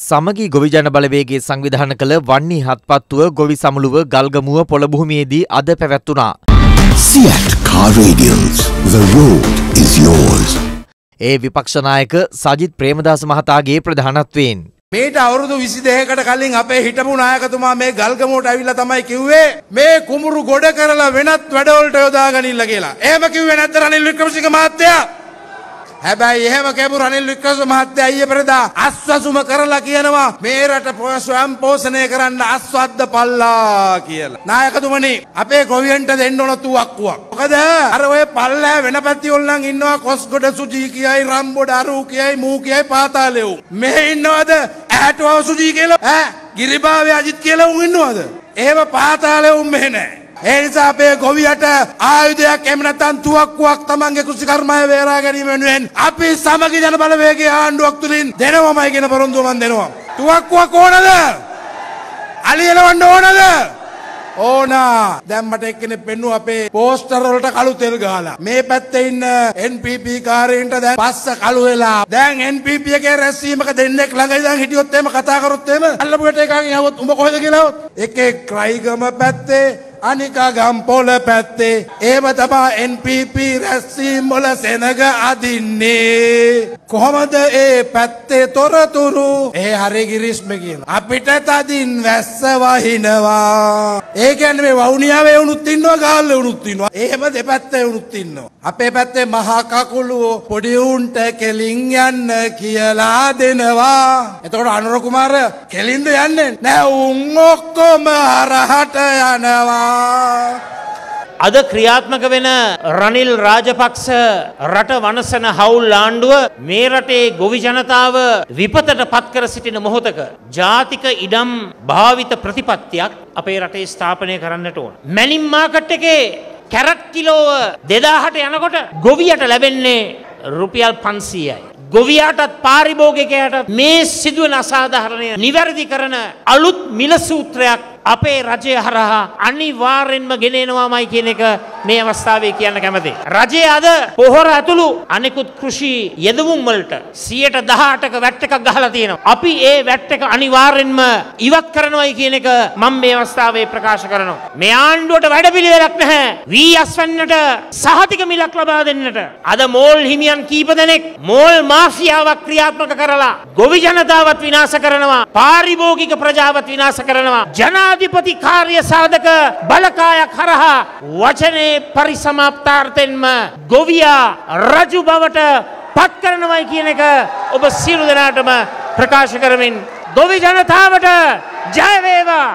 සමගී ගොවිජන බලවේගේ සංවිධාන කළ වන්නේ හත්පත්තුව ගොවි සමුළුව ගල්ගමුව පොළබුහුමියේදී අද පැවැත්වුණා. සියට් කාරඩියල්ස් The road is yours. ඒ විපක්ෂනායක සජිත් ප්‍රේමදාස මහතාගේ ප්‍රධානත්වයෙන්. මේට අවුරුදු විසි දෙහකට කලින් අපේ හිටපු නායකතුමා මේ ගල්ගමෝට ඇවිල්ල තමයි කිව්වේ මේ කුමුරු ගොඩ කරලා වෙනත් වැඩවලට යොදාගනිල්ල කියලා. ඒම කිව්වේ නැත්තර අනිල් වික්‍රමසිංහ මහත්තයා. හැබැයි එහෙම කැපුරු අනිල් වික්‍රම මහත්තයා ඊයේ පෙරදා අස්වසුම කරලා කියනවා මේ රට ස්වයං පෝෂණය කරන්න අස්වද්ද පල්ලා කියලා. නායකතුමනි අපේ ගොවියන්ට දෙන්න ඕන තුවක්කුවක්. මොකද අර ඔය පල්ලා වෙන පැතිවල නම් ඉන්නවා කොස්ගොඩ සුජී කියයි රම්බොඩ අරු කියයි මූ කියයි පාතාලෙව්. මෙහෙ ඉන්නවද ඇහැටවව සුජී කියලා? ඈ ගිරිබාවේ අජිත් කියලා උන් ඉන්නවද? එහෙම පාතාලෙව් මෙහෙ නැහැ. ඒ නිසා අපේ ගොවියට ආයුධයක් එහෙම නැත්නම් තුවක්කුවක් තමන්ගේ කෘෂිකර්මය වේරා ගැනීම වෙනුවෙන් අපි සමගි ජන බලවේගයේ ආණ්ඩුවක් තුලින් දෙනවමයි කියන පොරොන්දුව මම දෙනවා. තුවක්කුවක් ඕනද? අලියලවන්න ඕනද? ඕනා දැන් මට එක්කෙනෙ පෙන්නු අපේ පෝස්ටර් වලට කළු තෙල් ගාලා මේ පැත්තේ ඉන්න NPP කාරයන්ට දැන් පස්ස කළු වෙලා දැන් NPP එකේ රැස්වීමක දෙන්නෙක් ළඟ ඉඳන් හිටියොත් එහෙම කතා කරොත් එහෙම අල්ලපු ගැටේ කාගෙන් යවොත් උඹ කොහෙද කියලා එක්කේ ක්‍රයිගම පැත්තේ අනික ගම්පොල පැත්තේ ඒව තමා NPP රැස්වීම් වල සෙනග අදින්නේ කොහොමද ඒ පැත්තේ තොරතුරු ඒ හරි ගිරිස්ම කියලා අපිට තදින් වැස්ස වහිනවා ඒ කියන්නේ මේ වවුනියාවේ වුණුත් ඉන්නවා ගාල්ලේ වුණුත් ඉන්නවා එහෙම දෙපැත්තේ වුණුත් ඉන්නවා අපේ පැත්තේ මහා කකුලුව පොඩි උන්ට කෙලින් යන්න කියලා දෙනවා එතකොට අනුර කුමාර කෙලින්ද යන්නේ නෑ උන් ඔක්කොම හරහට යනවා අද ක්‍රියාත්මක වෙන රනිල් රාජපක්ෂ රට වනසන හවුල් ආණ්ඩුව මේ රටේ ගොවි ජනතාව විපතට පත් කර සිටින මොහොතක ජාතික ඉඩම් භාවිත ප්‍රතිපත්තියක් අපේ රටේ ස්ථාපනය කරන්නට ඕන. මැලින් මාකට් එකේ කැරට් කිලෝව 2000ට යනකොට ගොවියට ලැබෙන්නේ රුපියල් 500යි. ගොවියාටත් පාරිභෝගිකයාට මේ සිදුවන අසාධාරණය නිවැරදි කරන අලුත් මිල සූත්‍රයක් අපේ රජය හරහා අනිවාර්යෙන්ම ගෙනෙනවාමයි කියන එක මේ අවස්ථාවේ කියන්න කැමති. රජය අද පොහොර ඇතුළු අනෙකුත් කෘෂි යෙදවුම් වලට 118ක වැට් එකක් ගහලා තියෙනවා. අපි ඒ වැට් එක අනිවාර්යෙන්ම ඉවත් කරනවායි කියන එක මම මේ අවස්ථාවේ ප්‍රකාශ කරනවා. මේ ආණ්ඩුවට වැඩපිළිවෙලක් නැහැ. වී අස්වැන්නට සහතික මිලක් ලබා දෙන්නට. අද මෝල් හිමියන් කීප දෙනෙක් මෝල් මාෆියාවක් ක්‍රියාත්මක කරලා ගොවි ජනතාවත් විනාශ කරනවා. පාරිභෝගික ප්‍රජාවත් විනාශ කරනවා. ජනා ජනාධිපති කාර්ය සාධක බලකායක් හරහා වචනේ පරිසමාප්තාර්ථෙන්ම ගොවියා රජු බවට පත් කරනවයි කියන එක ඔබ සියලු දෙනාටම ප්‍රකාශ කරමින් ගොවි ජනතාවට ජය වේවා